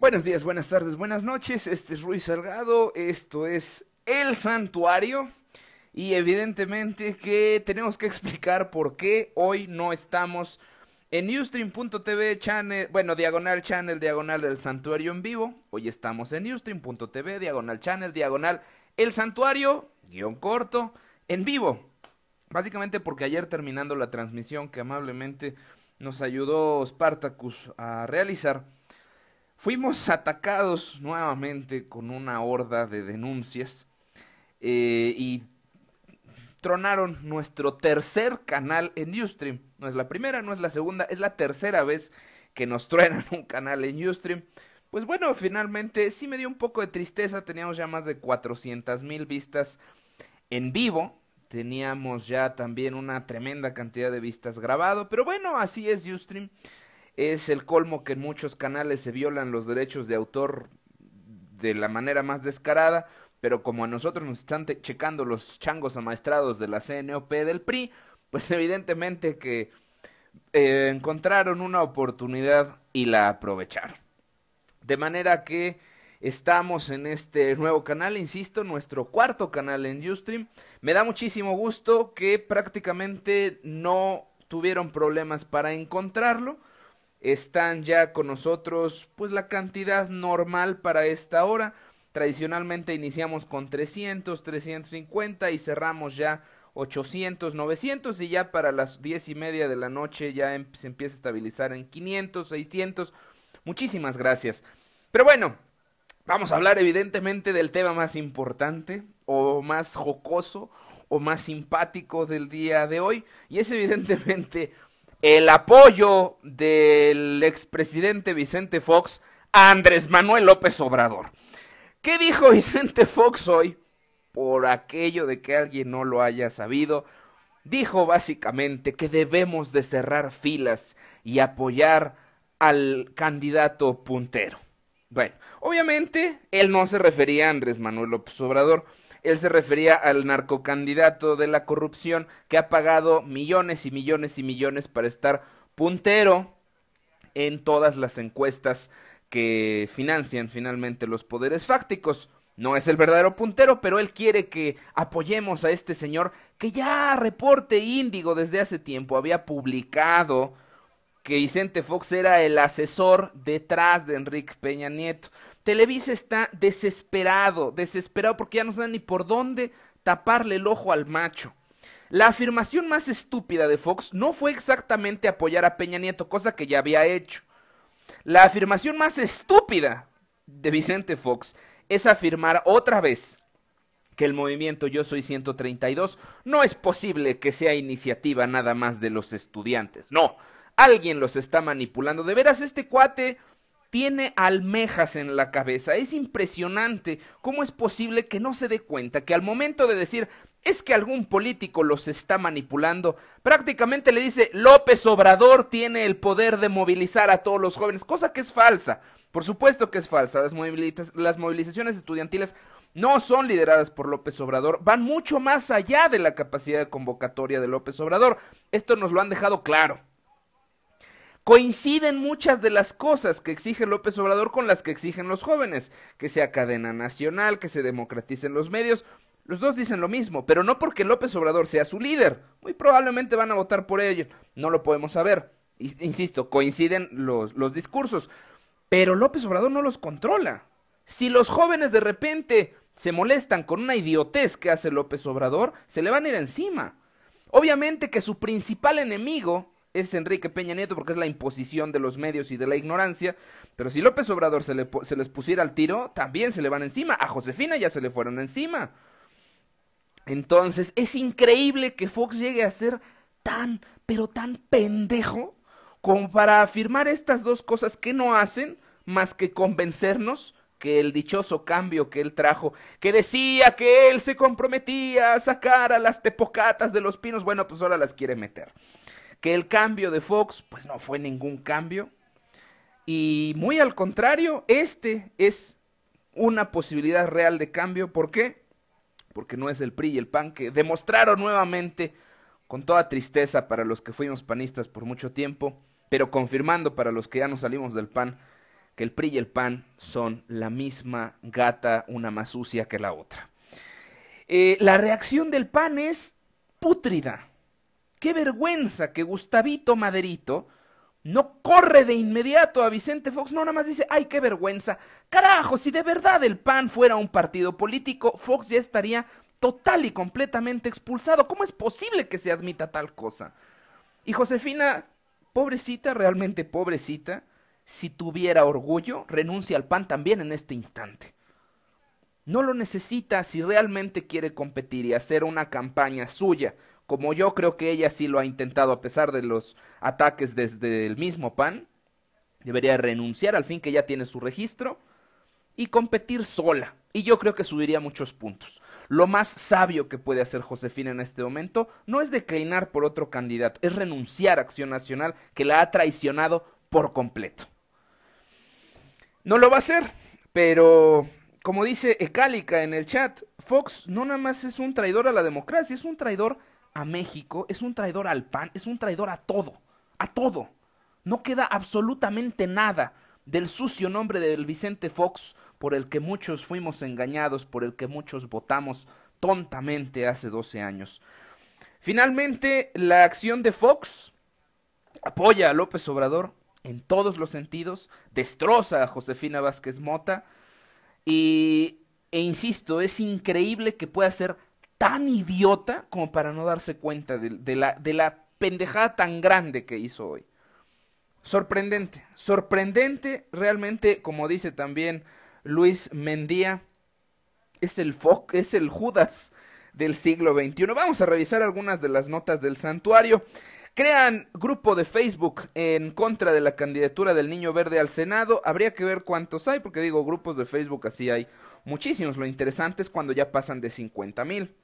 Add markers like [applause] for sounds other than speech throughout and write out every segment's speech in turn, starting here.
Buenos días, buenas tardes, buenas noches. Este es Ruiz Salgado, esto es El Santuario. Y evidentemente que tenemos que explicar por qué hoy no estamos en newstream.tv channel, bueno, diagonal channel, diagonal del santuario en vivo. Hoy estamos en newstream.tv, diagonal channel, diagonal el santuario, guión corto, en vivo. Básicamente porque ayer terminando la transmisión que amablemente nos ayudó Spartacus a realizar, Fuimos atacados nuevamente con una horda de denuncias eh, y tronaron nuestro tercer canal en Ustream. No es la primera, no es la segunda, es la tercera vez que nos truenan [laughs] un canal en Ustream. Pues bueno, finalmente sí me dio un poco de tristeza, teníamos ya más de 400 mil vistas en vivo, teníamos ya también una tremenda cantidad de vistas grabado, pero bueno, así es Ustream. Es el colmo que en muchos canales se violan los derechos de autor de la manera más descarada, pero como a nosotros nos están checando los changos amaestrados de la CNOP del PRI, pues [laughs] evidentemente que eh, encontraron una oportunidad y la aprovecharon. De manera que estamos en este nuevo canal, insisto, nuestro cuarto canal en Ustream. Me da muchísimo gusto que prácticamente no tuvieron problemas para encontrarlo están ya con nosotros pues la cantidad normal para esta hora. Tradicionalmente iniciamos con 300, 350 y cerramos ya 800, 900 y ya para las diez y media de la noche ya em, se empieza a estabilizar en 500, 600. Muchísimas gracias. Pero bueno, vamos a hablar evidentemente del tema más importante o más jocoso o más simpático del día de hoy y es evidentemente el apoyo del expresidente Vicente Fox a Andrés Manuel López Obrador. ¿Qué dijo [laughs] Vicente Fox hoy? Por aquello de que alguien no lo haya sabido, dijo básicamente que debemos de cerrar filas y apoyar al candidato puntero. Bueno, obviamente él no se refería a Andrés Manuel López Obrador, él se refería al narcocandidato de la corrupción que ha pagado millones y millones y millones para estar puntero en todas las encuestas que financian finalmente los poderes fácticos. No es el verdadero puntero, pero él quiere que apoyemos a este señor que ya reporte índigo desde hace tiempo había publicado que Vicente Fox era el asesor detrás de Enrique Peña Nieto. Televisa está desesperado, desesperado porque ya no sabe ni por dónde taparle el ojo al macho. La afirmación más estúpida de Fox no fue exactamente apoyar a Peña Nieto, cosa que ya había hecho. La afirmación más estúpida de Vicente Fox es afirmar otra vez que el movimiento Yo Soy 132 no es posible que sea iniciativa nada más de los estudiantes. No, alguien los está manipulando. De veras, este cuate tiene almejas en la cabeza. Es impresionante cómo es posible que no se dé cuenta que al momento de decir es que algún político los está manipulando, prácticamente le dice López Obrador tiene el poder de movilizar a todos los jóvenes, cosa que es falsa. Por supuesto que es falsa. Las, movilizaciones estudiantiles no son lideradas por López Obrador, van mucho más allá de la capacidad de convocatoria de López Obrador. Esto nos lo han dejado claro. Coinciden muchas de las cosas que exige López Obrador con las que exigen los jóvenes, que sea cadena nacional, que se democraticen los medios. Los dos dicen lo mismo, pero no porque López Obrador sea su líder. Muy probablemente van a votar por ello, no lo podemos saber. Insisto, coinciden los, los discursos, pero López Obrador no los controla. Si los jóvenes de repente se molestan con una idiotez que hace López Obrador, se le van a ir encima. Obviamente que su principal enemigo es Enrique Peña Nieto porque es la imposición de los medios y de la ignorancia. Pero si López Obrador se, les pusiera al tiro, también se le van encima. A Josefina ya se le fueron encima. Entonces, es increíble que Fox llegue a ser tan, pero tan pendejo como para afirmar estas dos cosas que no hacen más que convencernos que el dichoso cambio que él trajo, que decía que él se comprometía a sacar a las tepocatas de los pinos, bueno, pues ahora las quiere meter que el cambio de Fox, pues no fue ningún cambio. Y muy al contrario, este es una posibilidad real de cambio. ¿Por qué? Porque no es el PRI y el PAN que demostraron nuevamente, con toda tristeza para los que fuimos panistas por mucho tiempo, pero confirmando para los que ya no salimos del PAN, que el PRI y el PAN son la misma gata, una más sucia que la otra. Eh, la reacción del PAN es pútrida. Qué vergüenza que Gustavito Maderito no corre de inmediato a Vicente Fox, no, nada más dice, ay, qué vergüenza. Carajo, si de verdad el PAN fuera un partido político, Fox ya estaría total y completamente expulsado. ¿Cómo es posible que se admita tal cosa? Y Josefina, pobrecita, realmente pobrecita, si tuviera orgullo, renuncia al PAN también en este instante. No lo necesita si realmente quiere competir y hacer una campaña suya, como yo creo que ella sí lo ha intentado a pesar de los ataques desde el mismo PAN, debería renunciar al fin que ya tiene su registro y competir sola. Y yo creo que subiría muchos puntos. Lo más sabio que puede hacer Josefina en este momento no es declinar por otro candidato, es renunciar a Acción Nacional que la ha traicionado por completo. No lo va a hacer, pero como dice Ecálica en el chat, Fox no nada más es un traidor a la democracia, es un traidor a México, es un traidor al PAN, es un traidor a todo, a todo. No queda absolutamente nada del sucio nombre del Vicente Fox por el que muchos fuimos engañados, por el que muchos votamos tontamente hace 12 años. Finalmente, la acción de Fox apoya a López Obrador en todos los sentidos, destroza a Josefina Vázquez Mota y, e insisto, es increíble que pueda ser tan idiota como para no darse cuenta de, la, pendejada tan grande que hizo hoy. Sorprendente, sorprendente, realmente, como dice también Luis Mendía, es el, es el Judas del siglo XXI. Vamos a revisar algunas de las notas del santuario. Crean grupo de Facebook en contra de la candidatura del Niño Verde al Senado. Habría que ver cuántos hay, porque digo, grupos de Facebook así hay muchísimos. Lo interesante es cuando ya pasan de 50 mil.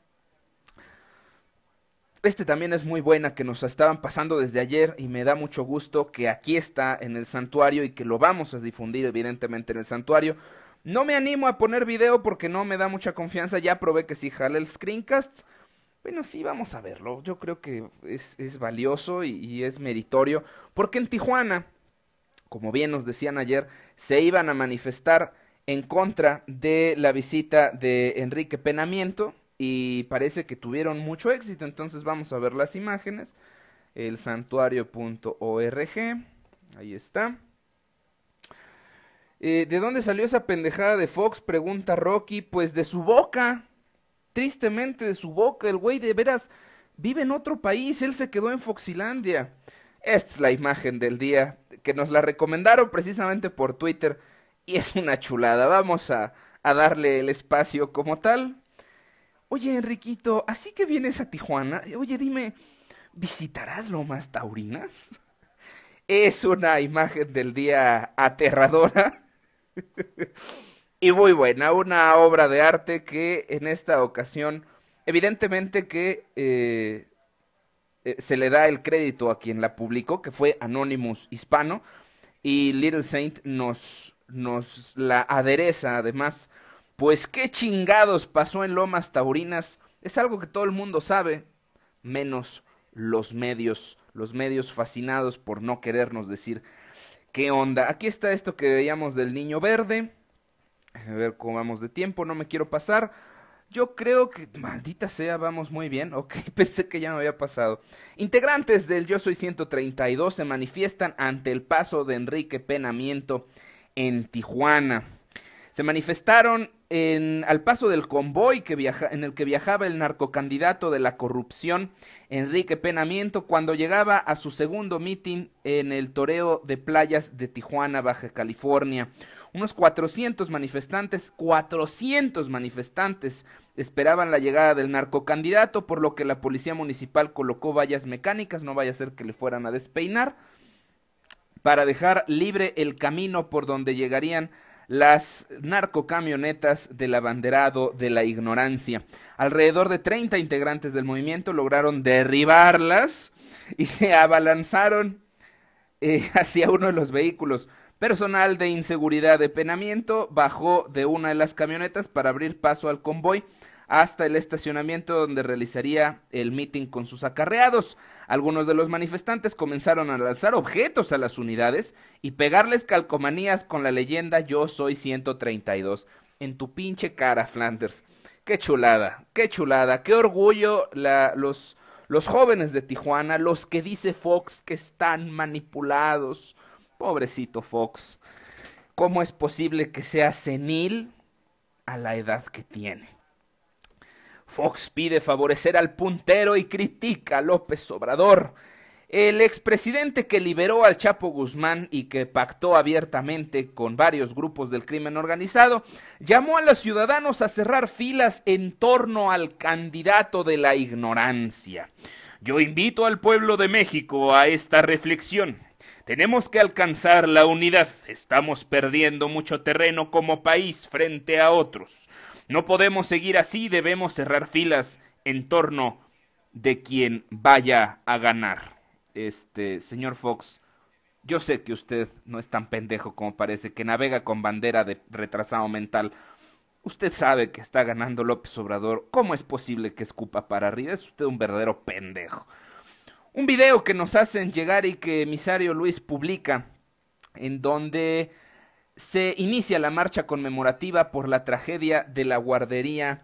Este también es muy buena, que nos estaban pasando desde ayer y me da mucho gusto que aquí está en el santuario y que lo vamos a difundir evidentemente en el santuario. No me animo a poner video porque no me da mucha confianza, ya probé que si jale el screencast. Bueno, sí, vamos a verlo. Yo creo que es, valioso y, y es meritorio. Porque en Tijuana, como bien nos decían ayer, se iban a manifestar en contra de la visita de Enrique Penamiento, y parece que tuvieron mucho éxito. Entonces vamos a ver las imágenes. El santuario.org. Ahí está. Eh, ¿De dónde salió esa pendejada de Fox? Pregunta Rocky. Pues de su boca. Tristemente de su boca. El güey de veras vive en otro país. Él se quedó en Foxilandia. Esta es la imagen del día que nos la recomendaron precisamente por Twitter. Y es una chulada. Vamos a, a darle el espacio como tal. Oye, Enriquito, así que vienes a Tijuana, eh, oye, dime, ¿visitarás Lomas Taurinas? Es una imagen del día aterradora [laughs] y muy buena, una obra de arte que en esta ocasión, evidentemente que eh, eh, se le da el crédito a quien la publicó, que fue Anonymous Hispano, y Little Saint nos, nos la adereza además pues qué chingados pasó en Lomas Taurinas es algo que todo el mundo sabe, menos los medios, los medios fascinados por no querernos decir qué onda. Aquí está esto que veíamos del niño verde. A ver cómo vamos de tiempo, no me quiero pasar. Yo creo que, maldita sea, vamos muy bien. Ok, [laughs] pensé que ya me había pasado. Integrantes del Yo Soy 132 se manifiestan ante el paso de Enrique Penamiento en Tijuana. Se manifestaron al paso del convoy en el que viajaba el narcocandidato de la corrupción, Enrique Penamiento, cuando llegaba a su segundo mitin en el toreo de playas de Tijuana, Baja California. Unos 400 manifestantes, 400 manifestantes esperaban la llegada del narcocandidato, por lo que la policía municipal colocó vallas mecánicas, no vaya a ser que le fueran a despeinar, para dejar libre el camino por donde llegarían las narcocamionetas del abanderado de la ignorancia. Alrededor de 30 integrantes del movimiento lograron derribarlas y se abalanzaron eh, [laughs] hacia uno de los vehículos. Personal de inseguridad de penamiento bajó de una de las camionetas para abrir paso al convoy hasta el estacionamiento donde realizaría el mitin con sus acarreados. Algunos de los manifestantes comenzaron a lanzar objetos a las unidades y pegarles calcomanías con la leyenda Yo soy 132 en tu pinche cara, Flanders. Qué chulada, qué chulada, qué orgullo los, los jóvenes de Tijuana, los que dice Fox que están manipulados. Pobrecito Fox, ¿cómo es posible que sea senil a la edad que tiene? Fox pide favorecer al puntero y critica a López Obrador. El expresidente que liberó al Chapo Guzmán y que pactó abiertamente con varios grupos del crimen organizado, llamó a los ciudadanos a cerrar filas en torno al candidato de la ignorancia. Yo invito al pueblo de México a esta reflexión. Tenemos que alcanzar la unidad. Estamos perdiendo mucho terreno como país frente a otros. No podemos seguir así, debemos cerrar filas en torno de quien vaya a ganar. Este, señor Fox, yo sé que usted no es tan pendejo como parece, que navega con bandera de retrasado mental. Usted sabe que está ganando López Obrador. ¿Cómo es posible que escupa para arriba? Es usted un verdadero pendejo. Un video que nos hacen llegar y que emisario Luis publica, en donde se inicia la marcha conmemorativa por la tragedia de la guardería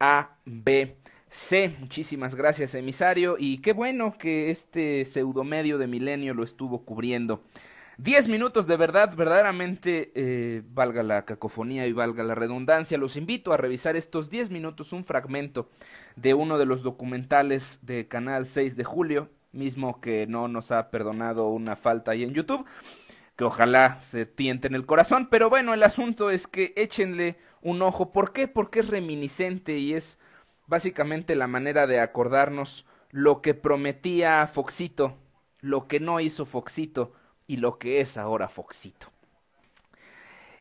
ABC. Muchísimas gracias, emisario, y qué bueno que este pseudomedio de Milenio lo estuvo cubriendo. Diez minutos de verdad, verdaderamente, eh, valga la cacofonía y valga la redundancia, los invito a revisar estos diez minutos, un fragmento de uno de los documentales de Canal 6 de Julio, mismo que no nos ha perdonado una falta ahí en YouTube que ojalá se tienten el corazón. Pero bueno, el asunto es que échenle un ojo. ¿Por qué? Porque es reminiscente y es básicamente la manera de acordarnos lo que prometía Foxito, lo que no hizo Foxito y lo que es ahora Foxito.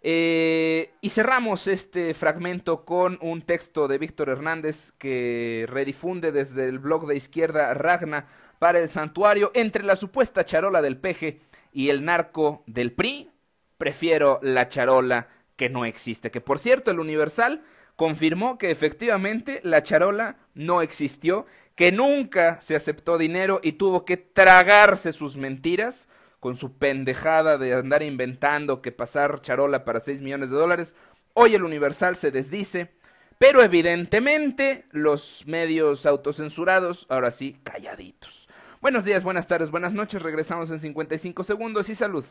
Eh, y cerramos este fragmento con un texto de Víctor Hernández que redifunde desde el blog de izquierda Ragna para el santuario entre la supuesta charola del peje y el narco del PRI, prefiero la charola que no existe. Que por cierto, el Universal confirmó que efectivamente la charola no existió, que nunca se aceptó dinero y tuvo que tragarse sus mentiras con su pendejada de andar inventando que pasar charola para 6 millones de dólares. Hoy el Universal se desdice, pero evidentemente los medios autocensurados ahora sí calladitos. Buenos días, buenas tardes, buenas noches. Regresamos en 55 segundos y salud.